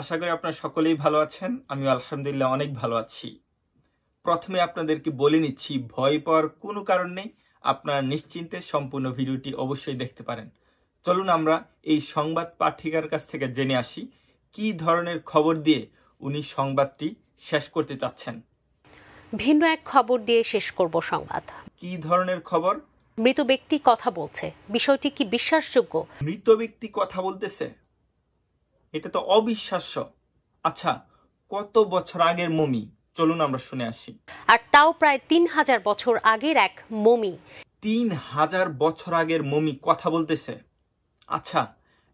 আশা করি আপনারা সকলেই ভালো আছেন আমি আলহামদুলিল্লাহ অনেক ভালো আছি প্রথমে আপনাদেরকে বলে নিচ্ছি ভয় পাওয়ার কোনো কারণ নেই আপনারা নিশ্চিন্তে সম্পূর্ণ ভিডিওটি অবশ্যই দেখতে পারেন চলুন আমরা এই সংবাদ পাঠিকার কাছ থেকে জেনে আসি কি ধরনের খবর দিয়ে উনি সংবাদটি শেষ করতে চাচ্ছেন ভিন্ন এক খবর দিয়ে শেষ করব সংবাদ কি ধরনের খবর মৃত ব্যক্তি কথা বলছে বিষয়টি কি বিশ্বাসযোগ্য মৃত ব্যক্তি কথা বলতেছে এটা তো অবিশ্বাস্য আচ্ছা কত বছর আগের মমি চলুন আমরা শুনে আসি আর তাও প্রায় তিন হাজার বছর আগের এক মমি তিন হাজার বছর আগের মমি কথা বলতেছে আচ্ছা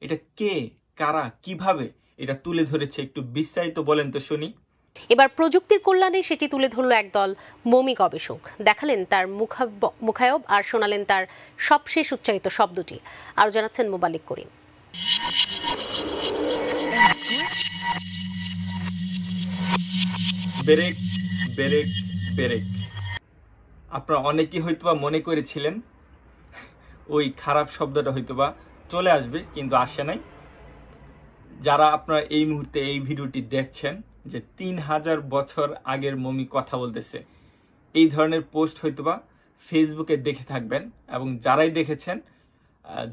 এটা কে কারা কিভাবে এটা তুলে ধরেছে একটু বিস্তারিত বলেন তো শুনি এবার প্রযুক্তির কল্যাণে সেটি তুলে ধরল একদল মমি গবেষক দেখালেন তার মুখায়ব আর শোনালেন তার সবশেষ উচ্চারিত শব্দটি আরও জানাচ্ছেন মোবালিক করিম ব্রেক ব্রেক ব্রেক আপনারা অনেকেই হয়তোবা মনে করেছিলেন ওই খারাপ শব্দটা হয়তোবা চলে আসবে কিন্তু আসে নাই যারা আপনারা এই মুহূর্তে এই ভিডিওটি দেখছেন যে তিন হাজার বছর আগের মমি কথা বলতেছে এই ধরনের পোস্ট হয়তোবা ফেসবুকে দেখে থাকবেন এবং যারাই দেখেছেন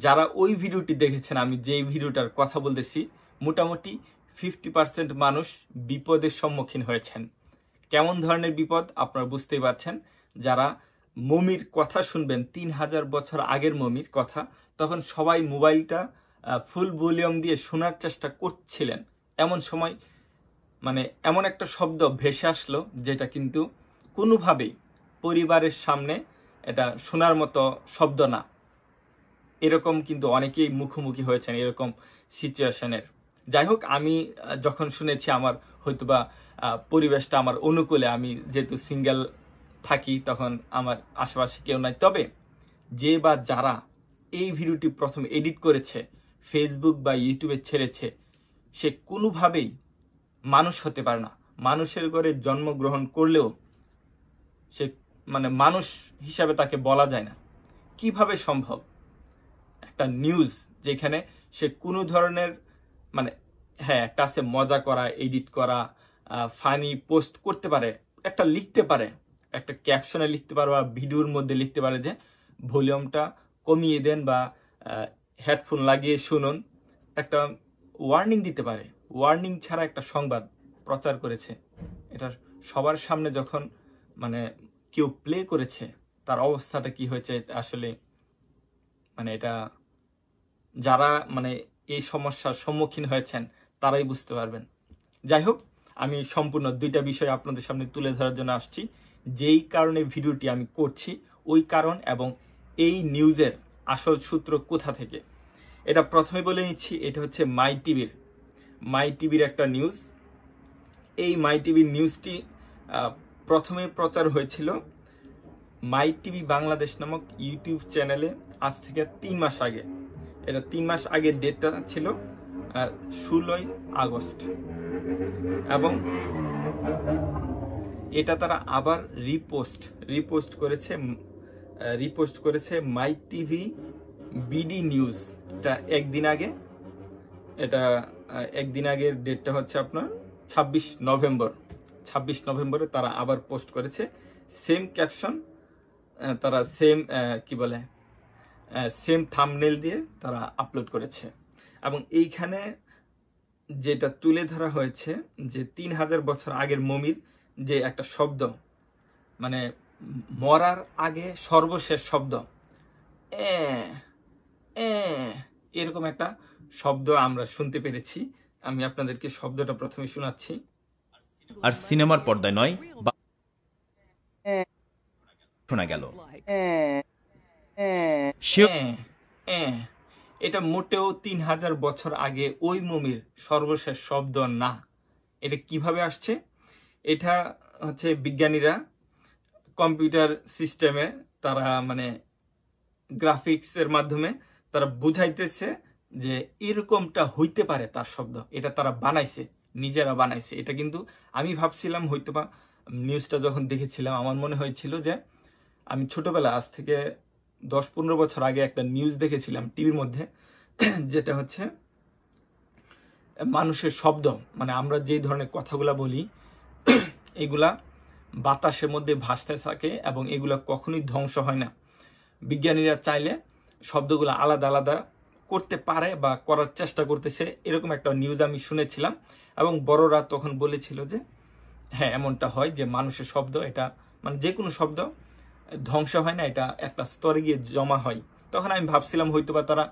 যারা ওই ভিডিওটি দেখেছেন আমি যে ভিডিওটার কথা বলতেছি মোটামুটি ফিফটি পার্সেন্ট মানুষ বিপদের সম্মুখীন হয়েছেন কেমন ধরনের বিপদ আপনারা বুঝতেই পারছেন যারা মমির কথা শুনবেন তিন হাজার বছর আগের মমির কথা তখন সবাই মোবাইলটা ফুল ভলিউম দিয়ে শোনার চেষ্টা করছিলেন এমন সময় মানে এমন একটা শব্দ ভেসে আসলো যেটা কিন্তু কোনোভাবেই পরিবারের সামনে এটা শোনার মতো শব্দ না এরকম কিন্তু অনেকেই মুখোমুখি হয়েছেন এরকম সিচুয়েশনের যাই হোক আমি যখন শুনেছি আমার হয়তোবা পরিবেশটা আমার অনুকূলে আমি যেহেতু সিঙ্গেল থাকি তখন আমার আশেপাশে কেউ নাই তবে যে বা যারা এই ভিডিওটি প্রথম এডিট করেছে ফেসবুক বা ইউটিউবে ছেড়েছে সে কোনোভাবেই মানুষ হতে পারে না মানুষের ঘরে জন্মগ্রহণ করলেও সে মানে মানুষ হিসাবে তাকে বলা যায় না কিভাবে সম্ভব একটা নিউজ যেখানে সে কোনো ধরনের মানে হ্যাঁ একটা আছে মজা করা এডিট করা ফানি পোস্ট করতে পারে একটা লিখতে পারে একটা ক্যাপশনে লিখতে পারে বা ভিডিওর মধ্যে লিখতে পারে যে ভলিউমটা কমিয়ে দেন বা হেডফোন লাগিয়ে শুনুন একটা ওয়ার্নিং দিতে পারে ওয়ার্নিং ছাড়া একটা সংবাদ প্রচার করেছে এটা সবার সামনে যখন মানে কেউ প্লে করেছে তার অবস্থাটা কি হয়েছে আসলে মানে এটা যারা মানে এই সমস্যার সম্মুখীন হয়েছেন তারাই বুঝতে পারবেন যাই হোক আমি সম্পূর্ণ দুইটা বিষয় আপনাদের সামনে তুলে ধরার জন্য আসছি যেই কারণে ভিডিওটি আমি করছি ওই কারণ এবং এই নিউজের আসল সূত্র কোথা থেকে এটা প্রথমে বলে নিচ্ছি এটা হচ্ছে মাই টিভির মাই টিভির একটা নিউজ এই মাই টিভির নিউজটি প্রথমে প্রচার হয়েছিল মাই টিভি বাংলাদেশ নামক ইউটিউব চ্যানেলে আজ থেকে তিন মাস আগে এটা তিন মাস আগের ডেটটা ছিল ষোলোই আগস্ট এবং এটা তারা আবার রিপোস্ট রিপোস্ট করেছে রিপোস্ট করেছে মাই টিভি বিডি নিউজ এটা একদিন আগে এটা একদিন আগের ডেটটা হচ্ছে আপনার ২৬ নভেম্বর ২৬ নভেম্বরে তারা আবার পোস্ট করেছে সেম ক্যাপশন তারা সেম কি বলে সেম থামনেল দিয়ে তারা আপলোড করেছে এবং এইখানে যেটা তুলে ধরা হয়েছে যে তিন হাজার বছর আগের মমির যে একটা শব্দ মানে মরার আগে সর্বশেষ শব্দ এরকম একটা শব্দ আমরা শুনতে পেরেছি আমি আপনাদেরকে শব্দটা প্রথমে শোনাচ্ছি আর সিনেমার পর্দায় নয় শোনা গেল এটা মোটেও তিন হাজার বছর আগে ওই মমির সর্বশেষ শব্দ না এটা কিভাবে আসছে এটা হচ্ছে বিজ্ঞানীরা কম্পিউটার সিস্টেমে তারা মানে গ্রাফিক্সের মাধ্যমে তারা বুঝাইতেছে যে এরকমটা হইতে পারে তার শব্দ এটা তারা বানাইছে নিজেরা বানাইছে এটা কিন্তু আমি ভাবছিলাম হয়তো বা নিউজটা যখন দেখেছিলাম আমার মনে হয়েছিল যে আমি ছোটবেলা আজ থেকে দশ পনেরো বছর আগে একটা নিউজ দেখেছিলাম টিভির মধ্যে যেটা হচ্ছে মানুষের শব্দ মানে আমরা যে ধরনের কথাগুলা বলি এগুলা বাতাসের মধ্যে ভাসতে থাকে এবং এগুলো কখনোই ধ্বংস হয় না বিজ্ঞানীরা চাইলে শব্দগুলো আলাদা আলাদা করতে পারে বা করার চেষ্টা করতেছে এরকম একটা নিউজ আমি শুনেছিলাম এবং বড়রা তখন বলেছিল যে হ্যাঁ এমনটা হয় যে মানুষের শব্দ এটা মানে যে কোনো শব্দ ধ্বংস হয় না এটা একটা স্তরে গিয়ে জমা হয় তখন আমি ভাবছিলাম হয়তোবা তারা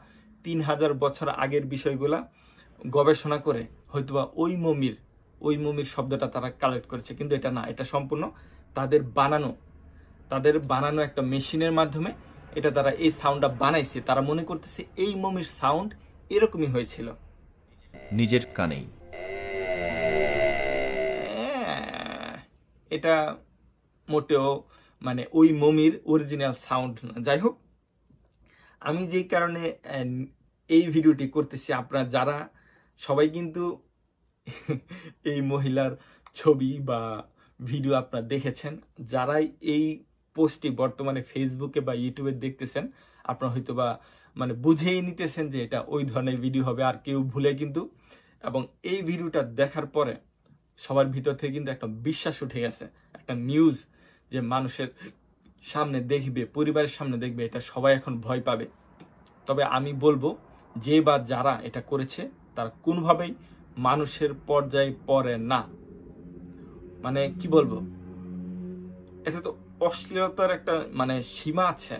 তিন হাজার বছর আগের বিষয়গুলা গবেষণা করে হয়তোবা ওই মমির ওই মমির শব্দটা তারা কালেক্ট করেছে কিন্তু এটা না এটা সম্পূর্ণ তাদের বানানো তাদের বানানো একটা মেশিনের মাধ্যমে এটা তারা এই সাউন্ডটা বানাইছে তারা মনে করতেছে এই মমির সাউন্ড এরকমই হয়েছিল নিজের কানেই হ্যাঁ, এটা মোটেও মানে ওই মমির অরিজিনাল সাউন্ড না যাই হোক আমি যেই কারণে এই ভিডিওটি করতেছি আপনারা যারা সবাই কিন্তু এই মহিলার ছবি বা ভিডিও আপনারা দেখেছেন যারাই এই পোস্টটি বর্তমানে ফেসবুকে বা ইউটিউবে দেখতেছেন আপনারা হয়তো বা মানে বুঝেই নিতেছেন যে এটা ওই ধরনের ভিডিও হবে আর কেউ ভুলে কিন্তু এবং এই ভিডিওটা দেখার পরে সবার ভিতর থেকে কিন্তু একটা বিশ্বাস উঠে গেছে একটা নিউজ যে মানুষের সামনে দেখবে পরিবারের সামনে দেখবে এটা সবাই এখন ভয় পাবে তবে আমি বলবো যে বা যারা এটা করেছে তারা কোনোভাবেই মানুষের পর্যায়ে পড়ে না মানে কি বলবো এটা তো অশ্লীলতার একটা মানে সীমা আছে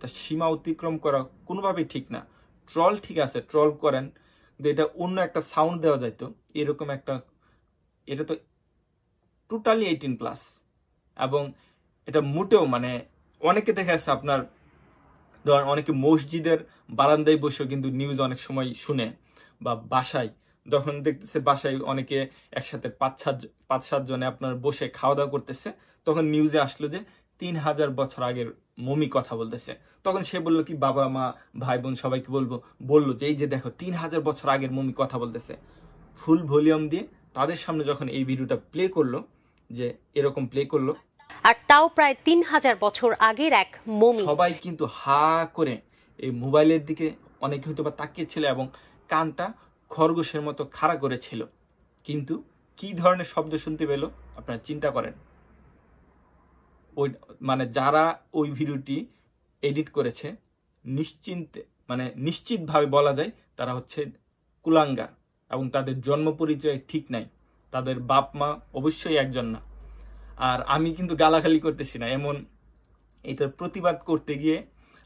তার সীমা অতিক্রম করা কোনোভাবেই ঠিক না ট্রল ঠিক আছে ট্রল করেন কিন্তু এটা অন্য একটা সাউন্ড দেওয়া যাইতো এরকম একটা এটা তো টোটালি এইটিন প্লাস এবং এটা মোটেও মানে অনেকে দেখা যাচ্ছে আপনার ধরেন অনেকে মসজিদের বারান্দায় বসেও কিন্তু নিউজ অনেক সময় শুনে বা বাসায় যখন দেখতেছে বাসায় অনেকে একসাথে পাঁচ সাত পাঁচ সাত জনে আপনার বসে খাওয়া দাওয়া করতেছে তখন নিউজে আসলো যে তিন হাজার বছর আগের মমি কথা বলতেছে তখন সে বলল কি বাবা মা ভাই বোন সবাইকে বলবো বললো যে এই যে দেখো তিন হাজার বছর আগের মমি কথা বলতেছে ফুল ভলিউম দিয়ে তাদের সামনে যখন এই ভিডিওটা প্লে করলো যে এরকম প্লে করলো আর তাও প্রায় তিন হাজার বছর আগের এক মমি সবাই কিন্তু হা করে এই মোবাইলের দিকে অনেকে হয়তো বা তাকিয়েছিল এবং কানটা খরগোশের মতো খাড়া করেছিল কিন্তু কি ধরনের শব্দ শুনতে পেল আপনারা চিন্তা করেন ওই মানে যারা ওই ভিডিওটি এডিট করেছে নিশ্চিন্তে মানে নিশ্চিতভাবে বলা যায় তারা হচ্ছে কুলাঙ্গা এবং তাদের জন্ম পরিচয় ঠিক নাই তাদের বাপ মা অবশ্যই একজন না আর আমি কিন্তু গালাগালি করতেছি না এমন এটার প্রতিবাদ করতে গিয়ে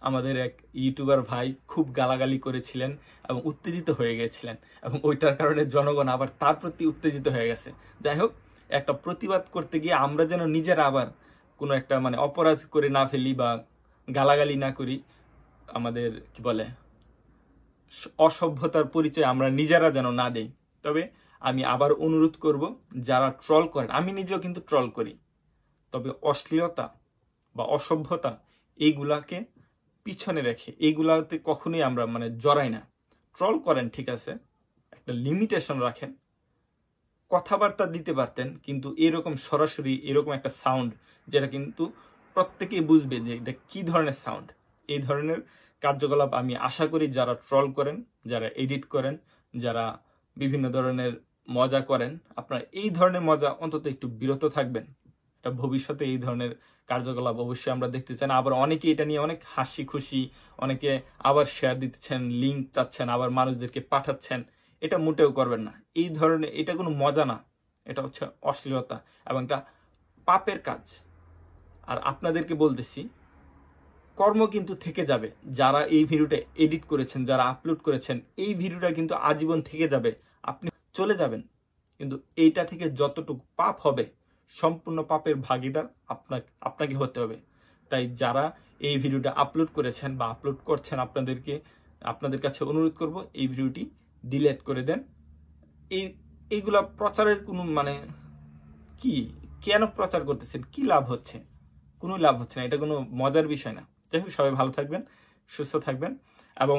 আমাদের এক ইউটিউবার ভাই খুব গালাগালি করেছিলেন এবং উত্তেজিত হয়ে গেছিলেন এবং ওইটার কারণে জনগণ আবার তার প্রতি উত্তেজিত হয়ে গেছে যাই হোক একটা প্রতিবাদ করতে গিয়ে আমরা যেন নিজেরা আবার কোনো একটা মানে অপরাধ করে না ফেলি বা গালাগালি না করি আমাদের কি বলে অসভ্যতার পরিচয় আমরা নিজেরা যেন না দেই তবে আমি আবার অনুরোধ করব যারা ট্রল করেন আমি নিজেও কিন্তু ট্রল করি তবে অশ্লীলতা বা অসভ্যতা এইগুলাকে পিছনে রেখে এইগুলাতে কখনোই আমরা মানে জড়াই না ট্রল করেন ঠিক আছে একটা লিমিটেশন রাখেন কথাবার্তা দিতে পারতেন কিন্তু এরকম সরাসরি এরকম একটা সাউন্ড যেটা কিন্তু প্রত্যেকেই বুঝবে যে এটা কী ধরনের সাউন্ড এই ধরনের কার্যকলাপ আমি আশা করি যারা ট্রল করেন যারা এডিট করেন যারা বিভিন্ন ধরনের মজা করেন আপনার এই ধরনের মজা অন্তত একটু বিরত থাকবেন এটা ভবিষ্যতে এই ধরনের কার্যকলাপ অবশ্যই আমরা দেখতে চান আবার অনেকে এটা নিয়ে অনেক হাসি খুশি অনেকে আবার শেয়ার দিতেছেন লিঙ্ক চাচ্ছেন আবার মানুষদেরকে পাঠাচ্ছেন এটা মোটেও করবেন না এই ধরনের এটা কোনো মজা না এটা হচ্ছে অশ্লীলতা এবং এটা পাপের কাজ আর আপনাদেরকে বলতেছি কর্ম কিন্তু থেকে যাবে যারা এই ভিডিওটা এডিট করেছেন যারা আপলোড করেছেন এই ভিডিওটা কিন্তু আজীবন থেকে যাবে আপনি চলে যাবেন কিন্তু এইটা থেকে যতটুকু পাপ হবে সম্পূর্ণ পাপের ভাগিদার আপনাকে আপনাকে হতে হবে তাই যারা এই ভিডিওটা আপলোড করেছেন বা আপলোড করছেন আপনাদেরকে আপনাদের কাছে অনুরোধ করব এই ভিডিওটি ডিলেট করে দেন এই এইগুলা প্রচারের কোনো মানে কি কেন প্রচার করতেছেন কি লাভ হচ্ছে কোনো লাভ হচ্ছে না এটা কোনো মজার বিষয় না যাই হোক সবাই ভালো থাকবেন সুস্থ থাকবেন এবং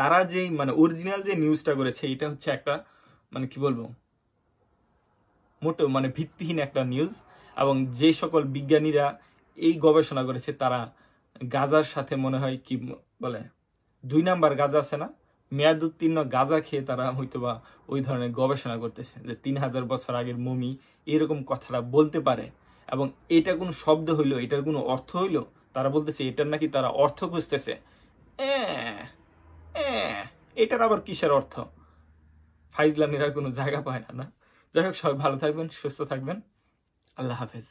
তারা যেই মানে অরিজিনাল যে নিউজটা করেছে এটা হচ্ছে একটা মানে কি বলবো মোটো মানে ভিত্তিহীন একটা নিউজ এবং যে সকল বিজ্ঞানীরা এই গবেষণা করেছে তারা গাজার সাথে মনে হয় কি বলে দুই নাম্বার গাজা আছে না মেয়াদ উত্তীর্ণ গাজা খেয়ে তারা হয়তোবা ওই ধরনের গবেষণা করতেছে যে তিন হাজার বছর আগের মমি এরকম কথাটা বলতে পারে এবং এটা কোনো শব্দ হইলো এটার কোনো অর্থ হইলো তারা বলতেছে এটার নাকি তারা অর্থ খুঁজতেছে হ্যাঁ হ্যাঁ, এটার আবার কিসের অর্থ ফাইজলামির আর কোনো জায়গা পায় না না যাই হোক সবাই ভালো থাকবেন সুস্থ থাকবেন আল্লাহ হাফেজ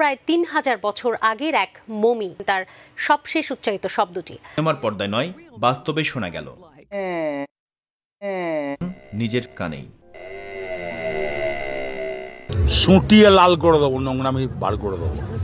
প্রায় তিন হাজার বছর আগের এক মমি তার সবশেষ উচ্চারিত শব্দটি আমার পর্দায় নয় বাস্তবে শোনা গেল নিজের কানেই সুটিয়ে লাল করে দেবো আমি বার করে দেবো